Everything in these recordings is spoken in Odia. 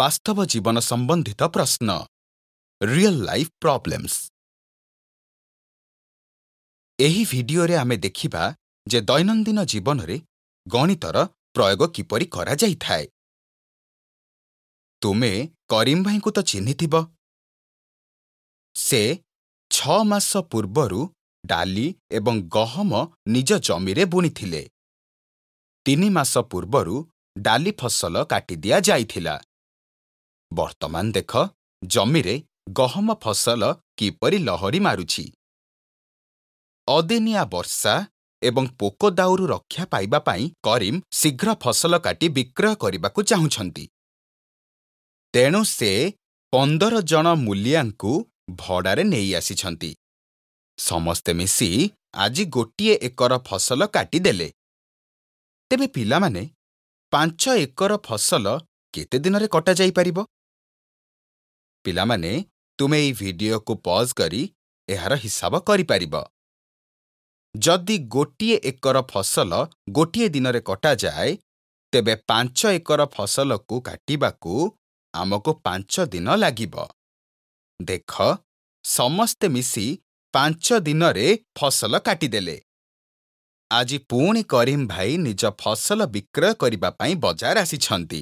ବାସ୍ତବ ଜୀବନ ସମ୍ବନ୍ଧିତ ପ୍ରଶ୍ନ ରିଅଲ୍ ଲାଇଫ୍ ପ୍ରବ୍ଲେମ୍ସ ଏହି ଭିଡିଓରେ ଆମେ ଦେଖିବା ଯେ ଦୈନନ୍ଦିନ ଜୀବନରେ ଗଣିତର ପ୍ରୟୋଗ କିପରି କରାଯାଇଥାଏ ତୁମେ କରିମ୍ ଭାଇଙ୍କୁ ତ ଚିହ୍ନିଥିବ ସେ ଛଅ ମାସ ପୂର୍ବରୁ ଡାଲି ଏବଂ ଗହମ ନିଜ ଜମିରେ ବୁଣିଥିଲେ ତିନି ମାସ ପୂର୍ବରୁ ଡାଲି ଫସଲ କାଟି ଦିଆଯାଇଥିଲା ବର୍ତ୍ତମାନ ଦେଖ ଜମିରେ ଗହମ ଫସଲ କିପରି ଲହରୀ ମାରୁଛି ଅଦିନିଆ ବର୍ଷା ଏବଂ ପୋକ ଦାଉରୁ ରକ୍ଷା ପାଇବା ପାଇଁ କରିମ୍ ଶୀଘ୍ର ଫସଲ କାଟି ବିକ୍ରୟ କରିବାକୁ ଚାହୁଁଛନ୍ତି ତେଣୁ ସେ ପନ୍ଦର ଜଣ ମୂଲିଆଙ୍କୁ ଭଡ଼ାରେ ନେଇ ଆସିଛନ୍ତି ସମସ୍ତେ ମିଶି ଆଜି ଗୋଟିଏ ଏକର ଫସଲ କାଟିଦେଲେ ତେବେ ପିଲାମାନେ ପାଞ୍ଚ ଏକର ଫସଲ କେତେ ଦିନରେ କଟାଯାଇପାରିବ ପିଲାମାନେ ତୁମେ ଏହି ଭିଡିଓକୁ ପଜ୍ କରି ଏହାର ହିସାବ କରିପାରିବ ଯଦି ଗୋଟିଏ ଏକର ଫସଲ ଗୋଟିଏ ଦିନରେ କଟାଯାଏ ତେବେ ପାଞ୍ଚ ଏକର ଫସଲକୁ କାଟିବାକୁ ଆମକୁ ପାଞ୍ଚ ଦିନ ଲାଗିବ ଦେଖ ସମସ୍ତେ ମିଶି ପାଞ୍ଚ ଦିନରେ ଫସଲ କାଟିଦେଲେ ଆଜି ପୁଣି କରିମ୍ ଭାଇ ନିଜ ଫସଲ ବିକ୍ରୟ କରିବା ପାଇଁ ବଜାର ଆସିଛନ୍ତି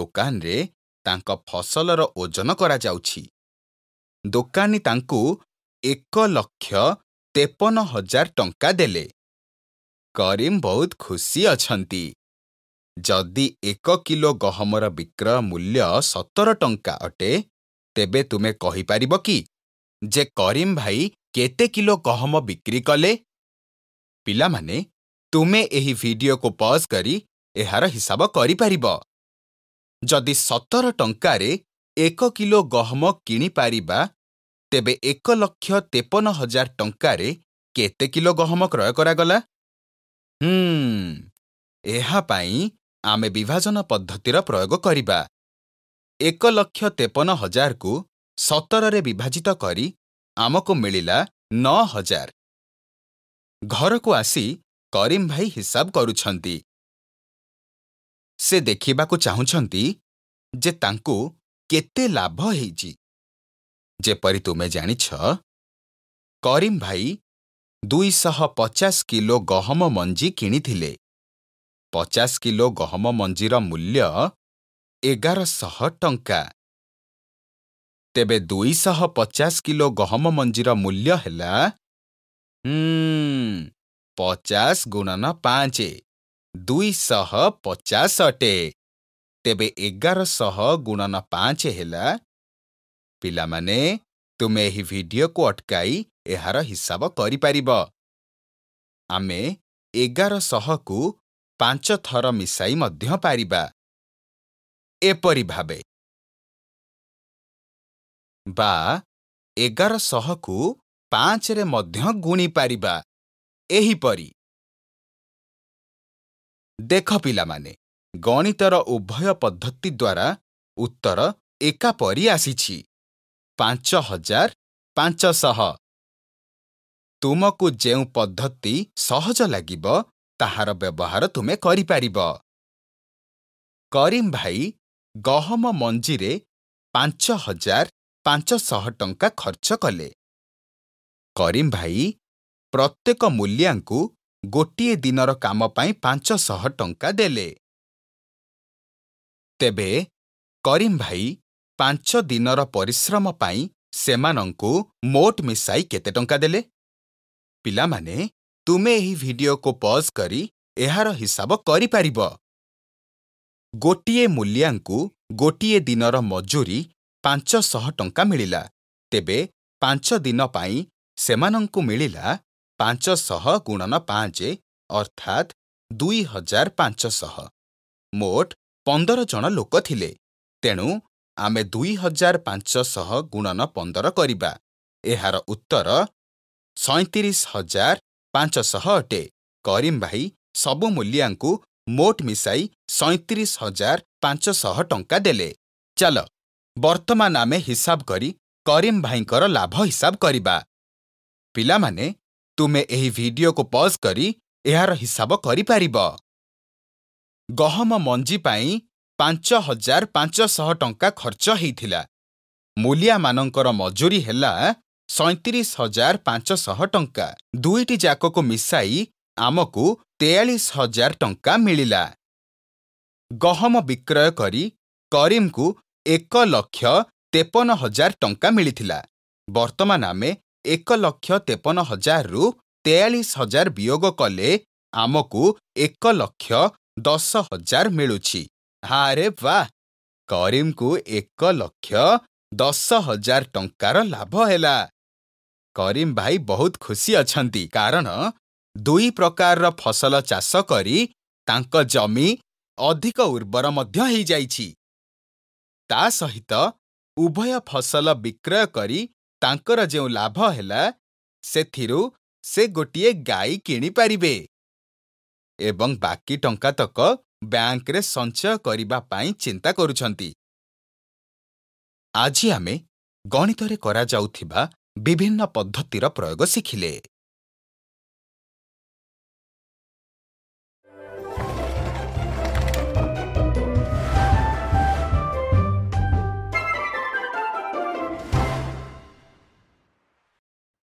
ଦୋକାନରେ ତାଙ୍କ ଫସଲର ଓଜନ କରାଯାଉଛି ଦୋକାନୀ ତାଙ୍କୁ ଏକ ଲକ୍ଷ ତେପନ ହଜାର ଟଙ୍କା ଦେଲେ କରିମ୍ ବହୁତ ଖୁସି ଅଛନ୍ତି ଯଦି ଏକ କିଲୋ ଗହମର ବିକ୍ରୟ ମୂଲ୍ୟ ସତର ଟଙ୍କା ଅଟେ ତେବେ ତୁମେ କହିପାରିବ କି ଯେ କରିମ୍ ଭାଇ କେତେ କିଲୋ ଗହମ ବିକ୍ରି କଲେ ପିଲାମାନେ ତୁମେ ଏହି ଭିଡିଓକୁ ପଜ୍ କରି ଏହାର ହିସାବ କରିପାରିବ ଯଦି ସତର ଟଙ୍କାରେ ଏକ କିଲୋ ଗହମ କିଣିପାରିବା ତେବେ ଏକ ଲକ୍ଷ ତେପନ ହଜାର ଟଙ୍କାରେ କେତେ କିଲୋ ଗହମ କ୍ରୟ କରାଗଲା ହୁଁ ଏହା ପାଇଁ ଆମେ ବିଭାଜନ ପଦ୍ଧତିର ପ୍ରୟୋଗ କରିବା ଏକ ଲକ୍ଷ ତେପନ ହଜାରକୁ ସତରରେ ବିଭାଜିତ କରି ଆମକୁ ମିଳିଲା ନଅ ହଜାର ଘରକୁ ଆସି କରିମ ଭାଇ ହିସାବ କରୁଛନ୍ତି ସେ ଦେଖିବାକୁ ଚାହୁଁଛନ୍ତି ଯେ ତାଙ୍କୁ କେତେ ଲାଭ ହେଇଛି ଯେପରି ତୁମେ ଜାଣିଛ କରିମ୍ ଭାଇ ଦୁଇଶହ ପଚାଶ କିଲୋ ଗହମ ମଞ୍ଜି କିଣିଥିଲେ ପଚାଶ କିଲୋ ଗହମ ମଞ୍ଜିର ମୂଲ୍ୟ ଏଗାରଶହ ଟଙ୍କା ତେବେ ଦୁଇଶହ ପଚାଶ କିଲୋ ଗହମ ମଞ୍ଜିର ମୂଲ୍ୟ ହେଲା ପଚାଶ ଗୁଣନ ପାଞ୍ଚ ଦୁଇଶହ ପଚାଶ ଅଟେ ତେବେ ଏଗାରଶହ ଗୁଣନ ପାଞ୍ଚ ହେଲା ପିଲାମାନେ ତୁମେ ଏହି ଭିଡିଓକୁ ଅଟକାଇ ଏହାର ହିସାବ କରିପାରିବ ଆମେ ଏଗାରଶହକୁ ପାଞ୍ଚ ଥର ମିଶାଇ ମଧ୍ୟ ପାରିବା ଏପରି ଭାବେ ବା ଏଗାରଶହକୁ ପାଞ୍ଚରେ ମଧ୍ୟ ଗୁଣିପାରିବା ଏହିପରି ଦେଖ ପିଲାମାନେ ଗଣିତର ଉଭୟ ପଦ୍ଧତି ଦ୍ୱାରା ଉତ୍ତର ଏକାପରି ଆସିଛି ପାଞ୍ଚ ହଜାର ପାଞ୍ଚଶହ ତୁମକୁ ଯେଉଁ ପଦ୍ଧତି ସହଜ ଲାଗିବ ତାହାର ବ୍ୟବହାର ତୁମେ କରିପାରିବ କରିମ୍ ଭାଇ ଗହମ ମଞ୍ଜିରେ ପାଞ୍ଚ ହଜାର ପାଞ୍ଚଶହ ଟଙ୍କା ଖର୍ଚ୍ଚ କଲେ କରିମ୍ ଭାଇ ପ୍ରତ୍ୟେକ ମୂଲ୍ୟାଙ୍କୁ ଗୋଟିଏ ଦିନର କାମ ପାଇଁ ପାଞ୍ଚଶହ ଟଙ୍କା ଦେଲେ ତେବେ କରିମ୍ ଭାଇ ପାଞ୍ଚ ଦିନର ପରିଶ୍ରମ ପାଇଁ ସେମାନଙ୍କୁ ମୋଟ ମିଶାଇ କେତେ ଟଙ୍କା ଦେଲେ ପିଲାମାନେ ତୁମେ ଏହି ଭିଡିଓକୁ ପଜ୍ କରି ଏହାର ହିସାବ କରିପାରିବ ଗୋଟିଏ ମୂଲିଆଙ୍କୁ ଗୋଟିଏ ଦିନର ମଜୁରୀ ପାଞ୍ଚଶହ ଟଙ୍କା ମିଳିଲା ତେବେ ପାଞ୍ଚ ଦିନ ପାଇଁ ସେମାନଙ୍କୁ ମିଳିଲା ପାଞ୍ଚଶହ ଗୁଣନ ପାଞ୍ଚ ଅର୍ଥାତ୍ ଦୁଇ ହଜାର ପାଞ୍ଚଶହ ମୋଟ ପନ୍ଦର ଜଣ ଲୋକ ଥିଲେ ତେଣୁ ଆମେ ଦୁଇ ହଜାର ପାଞ୍ଚଶହ ଗୁଣନ ପନ୍ଦର କରିବା ଏହାର ଉତ୍ତର ସଇଁତିରିଶ ହଜାର ପାଞ୍ଚଶହ ଅଟେ କରିମ୍ ଭାଇ ସବୁ ମୂଲିଆଙ୍କୁ ମୋଟ ମିଶାଇ ସଇଁତିରିଶ ହଜାର ପାଞ୍ଚଶହ ଟଙ୍କା ଦେଲେ ଚାଲ ବର୍ତ୍ତମାନ ଆମେ ହିସାବ କରି କରିମ୍ ଭାଇଙ୍କର ଲାଭ ହିସାବ କରିବା ପିଲାମାନେ ତୁମେ ଏହି ଭିଡିଓକୁ ପଜ୍ କରି ଏହାର ହିସାବ କରିପାରିବ ଗହମ ମଞ୍ଜି ପାଇଁ ପାଞ୍ଚ ହଜାର ପାଞ୍ଚଶହ ଟଙ୍କା ଖର୍ଚ୍ଚ ହୋଇଥିଲା ମୂଲିଆମାନଙ୍କର ମଜୁରୀ ହେଲା ସଇଁତିରିଶ ହଜାର ପାଞ୍ଚଶହ ଟଙ୍କା ଦୁଇଟି ଯାକକୁ ମିଶାଇ ଆମକୁ ତେୟାଳିଶ ହଜାର ଟଙ୍କା ମିଳିଲା ଗହମ ବିକ୍ରୟ କରି କରିମ୍‌କୁ ଏକ ଲକ୍ଷ ତେପନ ହଜାର ଟଙ୍କା ମିଳିଥିଲା ବର୍ତ୍ତମାନ ଆମେ ଏକ ଲକ୍ଷ ତେପନ ହଜାରରୁ ତେୟାଳିଶ ହଜାର ବିୟୋଗ କଲେ ଆମକୁ ଏକ ଲକ୍ଷ ଦଶ ହଜାର ମିଳୁଛି ଆରେ ବା କରିମ୍କୁ ଏକ ଲକ୍ଷ ଦଶ ହଜାର ଟଙ୍କାର ଲାଭ ହେଲା କରିମ୍ ଭାଇ ବହୁତ ଖୁସି ଅଛନ୍ତି କାରଣ ଦୁଇ ପ୍ରକାରର ଫସଲ ଚାଷ କରି ତାଙ୍କ ଜମି ଅଧିକ ଉର୍ବର ମଧ୍ୟ ହେଇଯାଇଛି ତା ସହିତ ଉଭୟ ଫସଲ ବିକ୍ରୟ କରି ତାଙ୍କର ଯେଉଁ ଲାଭ ହେଲା ସେଥିରୁ ସେ ଗୋଟିଏ ଗାଈ କିଣିପାରିବେ ଏବଂ ବାକି ଟଙ୍କା ତକ ବ୍ୟାଙ୍କରେ ସଞ୍ଚୟ କରିବା ପାଇଁ ଚିନ୍ତା କରୁଛନ୍ତି ଆଜି ଆମେ ଗଣିତରେ କରାଯାଉଥିବା ବିଭିନ୍ନ ପଦ୍ଧତିର ପ୍ରୟୋଗ ଶିଖିଲେ